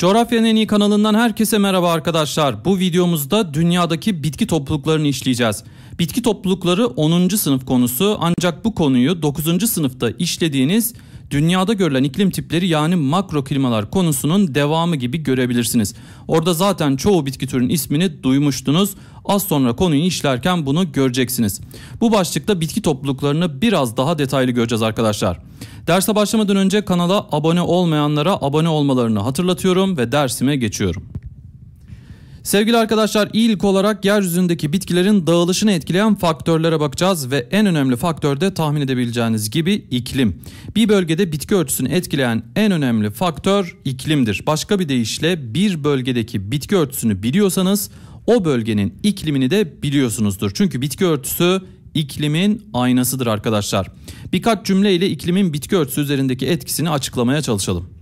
Coğrafyanın en iyi kanalından herkese merhaba arkadaşlar. Bu videomuzda dünyadaki bitki topluluklarını işleyeceğiz. Bitki toplulukları 10. sınıf konusu ancak bu konuyu 9. sınıfta işlediğiniz dünyada görülen iklim tipleri yani makro klimalar konusunun devamı gibi görebilirsiniz. Orada zaten çoğu bitki türünün ismini duymuştunuz. Az sonra konuyu işlerken bunu göreceksiniz. Bu başlıkta bitki topluluklarını biraz daha detaylı göreceğiz arkadaşlar. Derse başlamadan önce kanala abone olmayanlara abone olmalarını hatırlatıyorum ve dersime geçiyorum. Sevgili arkadaşlar ilk olarak yeryüzündeki bitkilerin dağılışını etkileyen faktörlere bakacağız ve en önemli faktör de tahmin edebileceğiniz gibi iklim. Bir bölgede bitki örtüsünü etkileyen en önemli faktör iklimdir. Başka bir deyişle bir bölgedeki bitki örtüsünü biliyorsanız o bölgenin iklimini de biliyorsunuzdur. Çünkü bitki örtüsü iklimin aynasıdır arkadaşlar. Birkaç cümle ile iklimin bitki örtüsü üzerindeki etkisini açıklamaya çalışalım.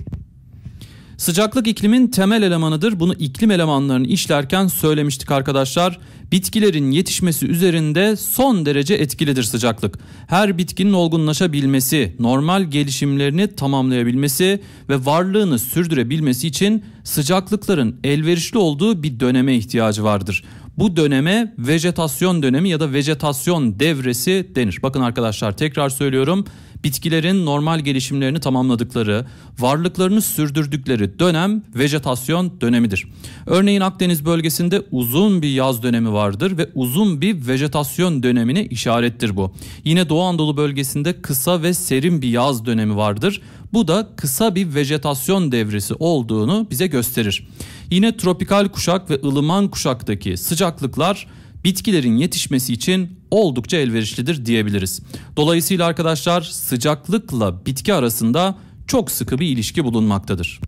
Sıcaklık iklimin temel elemanıdır. Bunu iklim elemanlarını işlerken söylemiştik arkadaşlar. Bitkilerin yetişmesi üzerinde son derece etkilidir sıcaklık. Her bitkinin olgunlaşabilmesi, normal gelişimlerini tamamlayabilmesi ve varlığını sürdürebilmesi için sıcaklıkların elverişli olduğu bir döneme ihtiyacı vardır. Bu döneme vejetasyon dönemi ya da vejetasyon devresi denir. Bakın arkadaşlar tekrar söylüyorum bitkilerin normal gelişimlerini tamamladıkları, varlıklarını sürdürdükleri dönem vejetasyon dönemidir. Örneğin Akdeniz bölgesinde uzun bir yaz dönemi vardır ve uzun bir vejetasyon dönemini işarettir bu. Yine Doğu Anadolu bölgesinde kısa ve serin bir yaz dönemi vardır. Bu da kısa bir vejetasyon devresi olduğunu bize gösterir. Yine tropikal kuşak ve ılıman kuşaktaki sıcaklıklar bitkilerin yetişmesi için oldukça elverişlidir diyebiliriz. Dolayısıyla arkadaşlar sıcaklıkla bitki arasında çok sıkı bir ilişki bulunmaktadır.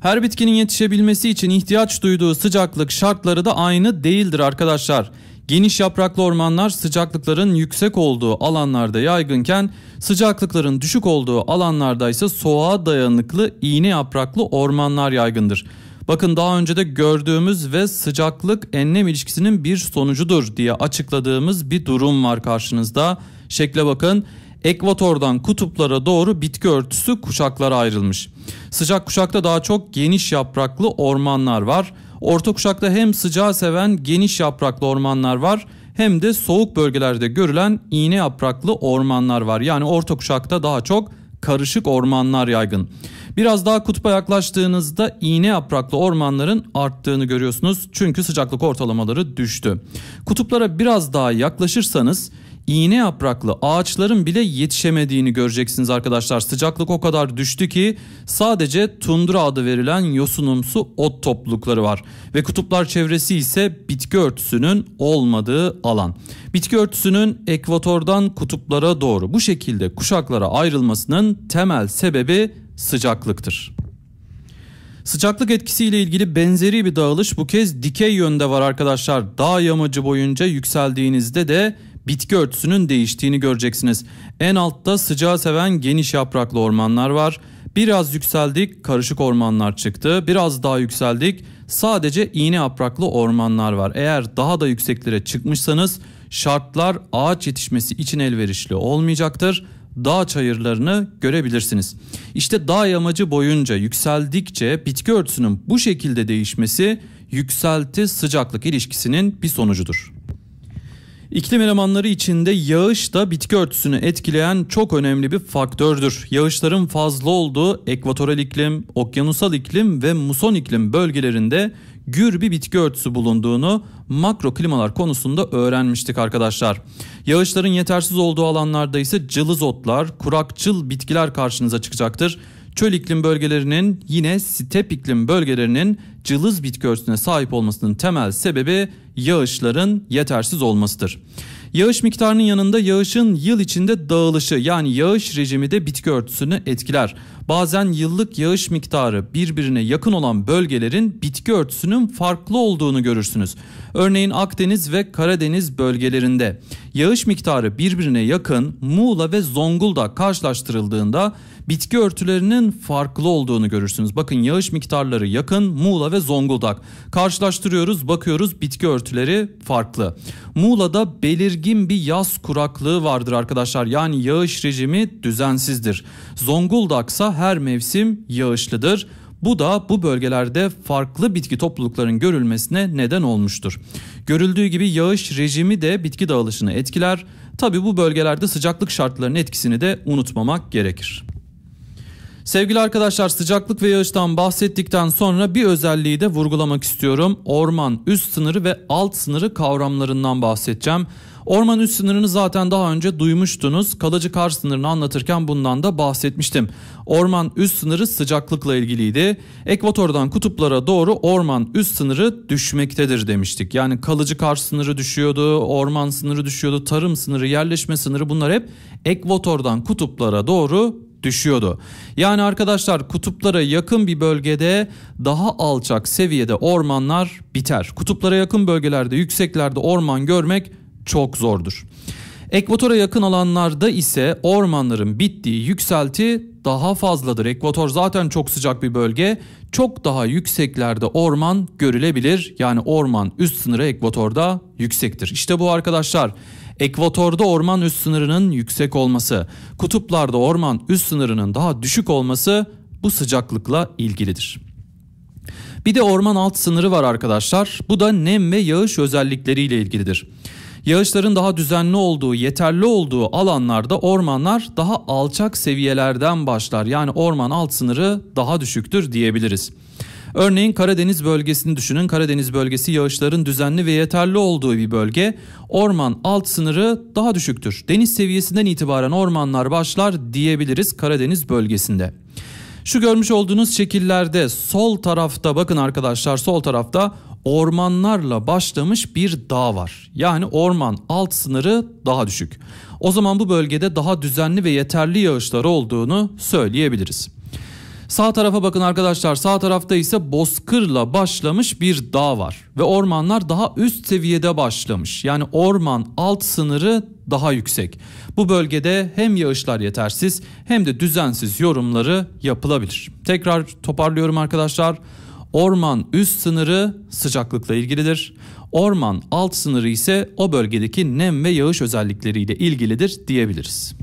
Her bitkinin yetişebilmesi için ihtiyaç duyduğu sıcaklık şartları da aynı değildir arkadaşlar. Geniş yapraklı ormanlar sıcaklıkların yüksek olduğu alanlarda yaygınken sıcaklıkların düşük olduğu alanlarda ise soğuğa dayanıklı iğne yapraklı ormanlar yaygındır. Bakın daha önce de gördüğümüz ve sıcaklık enlem ilişkisinin bir sonucudur diye açıkladığımız bir durum var karşınızda. Şekle bakın. Ekvatordan kutuplara doğru bitki örtüsü kuşaklara ayrılmış. Sıcak kuşakta daha çok geniş yapraklı ormanlar var. Orta kuşakta hem sıcağı seven geniş yapraklı ormanlar var hem de soğuk bölgelerde görülen iğne yapraklı ormanlar var. Yani orta kuşakta daha çok karışık ormanlar yaygın. Biraz daha kutba yaklaştığınızda iğne yapraklı ormanların arttığını görüyorsunuz. Çünkü sıcaklık ortalamaları düştü. Kutuplara biraz daha yaklaşırsanız iğne yapraklı ağaçların bile yetişemediğini göreceksiniz arkadaşlar. Sıcaklık o kadar düştü ki sadece tundra adı verilen yosunumsu ot toplulukları var. Ve kutuplar çevresi ise bitki örtüsünün olmadığı alan. Bitki örtüsünün ekvatordan kutuplara doğru bu şekilde kuşaklara ayrılmasının temel sebebi sıcaklıktır. Sıcaklık etkisiyle ilgili benzeri bir dağılış bu kez dikey yönde var arkadaşlar. Dağ yamacı boyunca yükseldiğinizde de bitki örtüsünün değiştiğini göreceksiniz. En altta sıcağı seven geniş yapraklı ormanlar var. Biraz yükseldik karışık ormanlar çıktı. Biraz daha yükseldik sadece iğne yapraklı ormanlar var. Eğer daha da yükseklere çıkmışsanız şartlar ağaç yetişmesi için elverişli olmayacaktır dağ çayırlarını görebilirsiniz. İşte dağ yamacı boyunca yükseldikçe bitki örtüsünün bu şekilde değişmesi yükselti sıcaklık ilişkisinin bir sonucudur. İklim elemanları içinde yağış da bitki örtüsünü etkileyen çok önemli bir faktördür. Yağışların fazla olduğu ekvatoral iklim, okyanusal iklim ve muson iklim bölgelerinde gür bir bitki örtüsü bulunduğunu makro klimalar konusunda öğrenmiştik arkadaşlar. Yağışların yetersiz olduğu alanlarda ise cılız otlar, kurakçıl bitkiler karşınıza çıkacaktır. Çöl iklim bölgelerinin yine step iklim bölgelerinin cılız bitki örtüsüne sahip olmasının temel sebebi yağışların yetersiz olmasıdır. Yağış miktarının yanında yağışın yıl içinde dağılışı yani yağış rejimi de bitki örtüsünü etkiler. Bazen yıllık yağış miktarı birbirine yakın olan bölgelerin bitki örtüsünün farklı olduğunu görürsünüz. Örneğin Akdeniz ve Karadeniz bölgelerinde yağış miktarı birbirine yakın Muğla ve Zonguldak karşılaştırıldığında bitki örtülerinin farklı olduğunu görürsünüz. Bakın yağış miktarları yakın Muğla ve Zonguldak. Karşılaştırıyoruz bakıyoruz bitki örtüleri farklı. Muğla'da belirgin bir yaz kuraklığı vardır arkadaşlar. Yani yağış rejimi düzensizdir. Zonguldaksa her mevsim yağışlıdır. Bu da bu bölgelerde farklı bitki topluluklarının görülmesine neden olmuştur. Görüldüğü gibi yağış rejimi de bitki dağılışını etkiler. Tabi bu bölgelerde sıcaklık şartlarının etkisini de unutmamak gerekir. Sevgili arkadaşlar sıcaklık ve yağıştan bahsettikten sonra bir özelliği de vurgulamak istiyorum. Orman üst sınırı ve alt sınırı kavramlarından bahsedeceğim. Orman üst sınırını zaten daha önce duymuştunuz. Kalıcı kar sınırını anlatırken bundan da bahsetmiştim. Orman üst sınırı sıcaklıkla ilgiliydi. Ekvatordan kutuplara doğru orman üst sınırı düşmektedir demiştik. Yani kalıcı kar sınırı düşüyordu, orman sınırı düşüyordu, tarım sınırı, yerleşme sınırı bunlar hep ekvatordan kutuplara doğru düşüyordu. Yani arkadaşlar kutuplara yakın bir bölgede daha alçak seviyede ormanlar biter. Kutuplara yakın bölgelerde yükseklerde orman görmek çok zordur. Ekvatora yakın alanlarda ise ormanların bittiği yükselti daha fazladır. Ekvator zaten çok sıcak bir bölge. Çok daha yükseklerde orman görülebilir. Yani orman üst sınırı ekvatorda yüksektir. İşte bu arkadaşlar ekvatorda orman üst sınırının yüksek olması, kutuplarda orman üst sınırının daha düşük olması bu sıcaklıkla ilgilidir. Bir de orman alt sınırı var arkadaşlar. Bu da nem ve yağış özellikleriyle ilgilidir. Yağışların daha düzenli olduğu, yeterli olduğu alanlarda ormanlar daha alçak seviyelerden başlar. Yani orman alt sınırı daha düşüktür diyebiliriz. Örneğin Karadeniz bölgesini düşünün. Karadeniz bölgesi yağışların düzenli ve yeterli olduğu bir bölge. Orman alt sınırı daha düşüktür. Deniz seviyesinden itibaren ormanlar başlar diyebiliriz Karadeniz bölgesinde. Şu görmüş olduğunuz şekillerde sol tarafta bakın arkadaşlar sol tarafta ormanlarla başlamış bir dağ var. Yani orman alt sınırı daha düşük. O zaman bu bölgede daha düzenli ve yeterli yağışlar olduğunu söyleyebiliriz. Sağ tarafa bakın arkadaşlar. Sağ tarafta ise bozkırla başlamış bir dağ var ve ormanlar daha üst seviyede başlamış. Yani orman alt sınırı daha yüksek. Bu bölgede hem yağışlar yetersiz hem de düzensiz yorumları yapılabilir. Tekrar toparlıyorum arkadaşlar. Orman üst sınırı sıcaklıkla ilgilidir. Orman alt sınırı ise o bölgedeki nem ve yağış özellikleriyle ilgilidir diyebiliriz.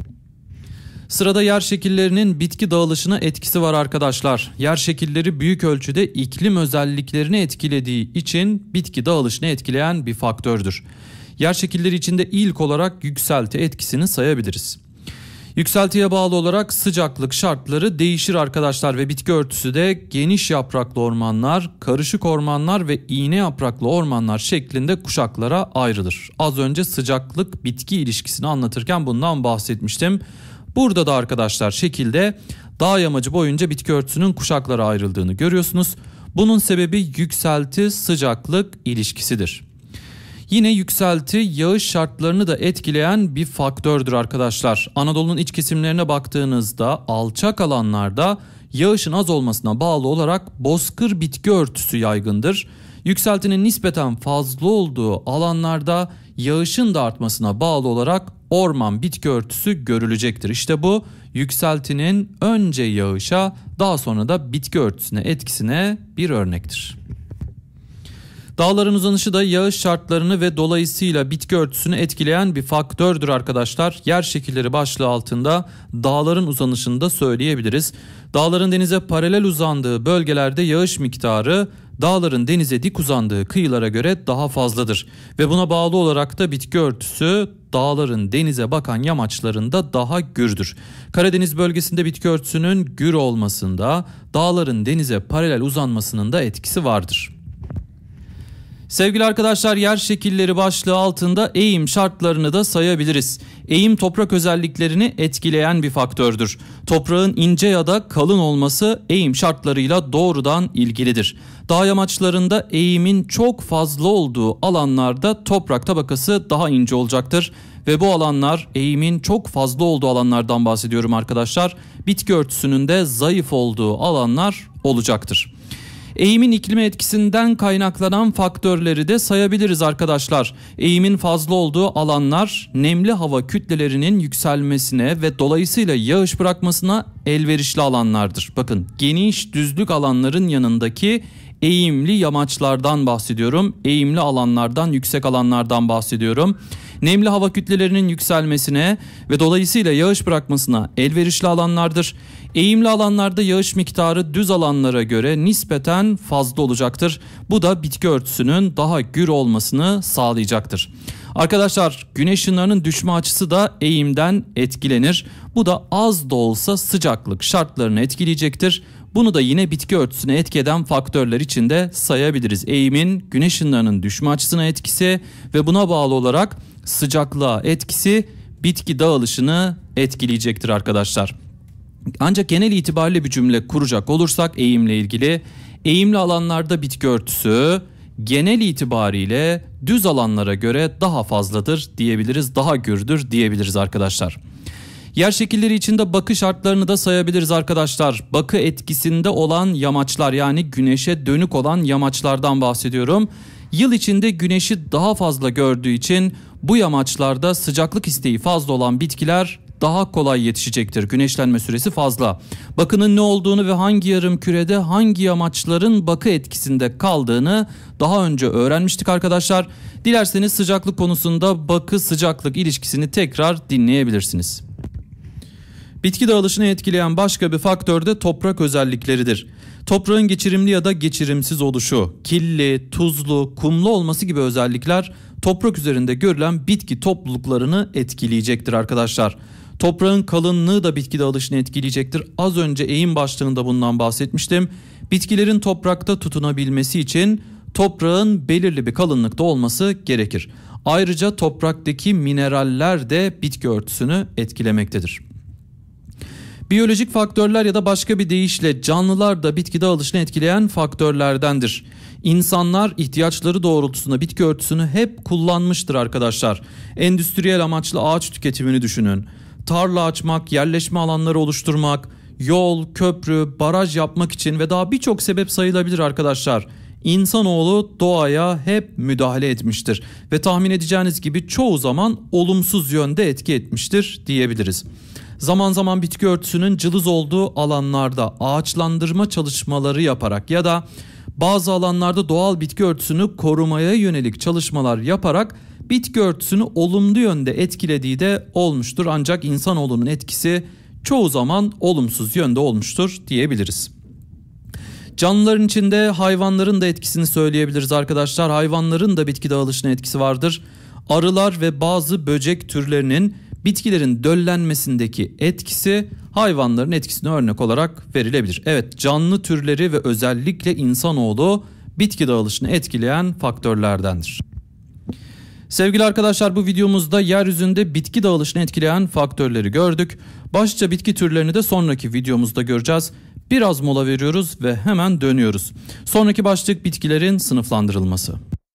Sırada yer şekillerinin bitki dağılışına etkisi var arkadaşlar. Yer şekilleri büyük ölçüde iklim özelliklerini etkilediği için bitki dağılışını etkileyen bir faktördür. Yer şekilleri içinde ilk olarak yükselti etkisini sayabiliriz. Yükseltiye bağlı olarak sıcaklık şartları değişir arkadaşlar ve bitki örtüsü de geniş yapraklı ormanlar, karışık ormanlar ve iğne yapraklı ormanlar şeklinde kuşaklara ayrılır. Az önce sıcaklık bitki ilişkisini anlatırken bundan bahsetmiştim. Burada da arkadaşlar şekilde dağ yamacı boyunca bitki örtüsünün kuşaklara ayrıldığını görüyorsunuz. Bunun sebebi yükselti sıcaklık ilişkisidir. Yine yükselti yağış şartlarını da etkileyen bir faktördür arkadaşlar. Anadolu'nun iç kesimlerine baktığınızda alçak alanlarda yağışın az olmasına bağlı olarak bozkır bitki örtüsü yaygındır. Yükseltinin nispeten fazla olduğu alanlarda yağışın da artmasına bağlı olarak orman bitki örtüsü görülecektir. İşte bu yükseltinin önce yağışa daha sonra da bitki örtüsüne etkisine bir örnektir. Dağların uzanışı da yağış şartlarını ve dolayısıyla bitki örtüsünü etkileyen bir faktördür arkadaşlar. Yer şekilleri başlığı altında dağların uzanışını da söyleyebiliriz. Dağların denize paralel uzandığı bölgelerde yağış miktarı dağların denize dik uzandığı kıyılara göre daha fazladır ve buna bağlı olarak da bitki örtüsü dağların denize bakan yamaçlarında daha gürdür. Karadeniz bölgesinde bitki örtüsünün gür olmasında dağların denize paralel uzanmasının da etkisi vardır. Sevgili arkadaşlar yer şekilleri başlığı altında eğim şartlarını da sayabiliriz. Eğim toprak özelliklerini etkileyen bir faktördür. Toprağın ince ya da kalın olması eğim şartlarıyla doğrudan ilgilidir. Dağ yamaçlarında eğimin çok fazla olduğu alanlarda toprak tabakası daha ince olacaktır ve bu alanlar eğimin çok fazla olduğu alanlardan bahsediyorum arkadaşlar. Bitki örtüsünün de zayıf olduğu alanlar olacaktır. Eğimin iklime etkisinden kaynaklanan faktörleri de sayabiliriz arkadaşlar. Eğimin fazla olduğu alanlar nemli hava kütlelerinin yükselmesine ve dolayısıyla yağış bırakmasına elverişli alanlardır. Bakın geniş düzlük alanların yanındaki eğimli yamaçlardan bahsediyorum. Eğimli alanlardan, yüksek alanlardan bahsediyorum nemli hava kütlelerinin yükselmesine ve dolayısıyla yağış bırakmasına elverişli alanlardır. Eğimli alanlarda yağış miktarı düz alanlara göre nispeten fazla olacaktır. Bu da bitki örtüsünün daha gür olmasını sağlayacaktır. Arkadaşlar güneş ışınlarının düşme açısı da eğimden etkilenir. Bu da az da olsa sıcaklık şartlarını etkileyecektir. Bunu da yine bitki örtüsüne etkeden faktörler içinde sayabiliriz. Eğimin, güneş ışınlarının düşme açısına etkisi ve buna bağlı olarak sıcaklığa etkisi bitki dağılışını etkileyecektir arkadaşlar. Ancak genel itibariyle bir cümle kuracak olursak eğimle ilgili eğimli alanlarda bitki örtüsü genel itibariyle düz alanlara göre daha fazladır diyebiliriz, daha gürdür diyebiliriz arkadaşlar. Yer şekilleri içinde bakı şartlarını da sayabiliriz arkadaşlar. Bakı etkisinde olan yamaçlar yani güneşe dönük olan yamaçlardan bahsediyorum. Yıl içinde güneşi daha fazla gördüğü için bu yamaçlarda sıcaklık isteği fazla olan bitkiler daha kolay yetişecektir. Güneşlenme süresi fazla. Bakının ne olduğunu ve hangi yarım kürede hangi yamaçların bakı etkisinde kaldığını daha önce öğrenmiştik arkadaşlar. Dilerseniz sıcaklık konusunda bakı sıcaklık ilişkisini tekrar dinleyebilirsiniz. Bitki dağılışını etkileyen başka bir faktör de toprak özellikleridir. Toprağın geçirimli ya da geçirimsiz oluşu, killi, tuzlu, kumlu olması gibi özellikler toprak üzerinde görülen bitki topluluklarını etkileyecektir arkadaşlar. Toprağın kalınlığı da bitki dağılışını etkileyecektir. Az önce eğim başlığında bundan bahsetmiştim. Bitkilerin toprakta tutunabilmesi için toprağın belirli bir kalınlıkta olması gerekir. Ayrıca topraktaki mineraller de bitki örtüsünü etkilemektedir. Biyolojik faktörler ya da başka bir deyişle canlılar da bitkide alışını etkileyen faktörlerdendir. İnsanlar ihtiyaçları doğrultusunda bitki örtüsünü hep kullanmıştır arkadaşlar. Endüstriyel amaçlı ağaç tüketimini düşünün. Tarla açmak, yerleşme alanları oluşturmak, yol, köprü, baraj yapmak için ve daha birçok sebep sayılabilir arkadaşlar. İnsanoğlu doğaya hep müdahale etmiştir ve tahmin edeceğiniz gibi çoğu zaman olumsuz yönde etki etmiştir diyebiliriz zaman zaman bitki örtüsünün cılız olduğu alanlarda ağaçlandırma çalışmaları yaparak ya da bazı alanlarda doğal bitki örtüsünü korumaya yönelik çalışmalar yaparak bitki örtüsünü olumlu yönde etkilediği de olmuştur. Ancak insanoğlunun etkisi çoğu zaman olumsuz yönde olmuştur diyebiliriz. Canlıların içinde hayvanların da etkisini söyleyebiliriz arkadaşlar. Hayvanların da bitki dağılışına etkisi vardır. Arılar ve bazı böcek türlerinin bitkilerin döllenmesindeki etkisi hayvanların etkisine örnek olarak verilebilir. Evet canlı türleri ve özellikle insanoğlu bitki dağılışını etkileyen faktörlerdendir. Sevgili arkadaşlar bu videomuzda yeryüzünde bitki dağılışını etkileyen faktörleri gördük. Başça bitki türlerini de sonraki videomuzda göreceğiz. Biraz mola veriyoruz ve hemen dönüyoruz. Sonraki başlık bitkilerin sınıflandırılması.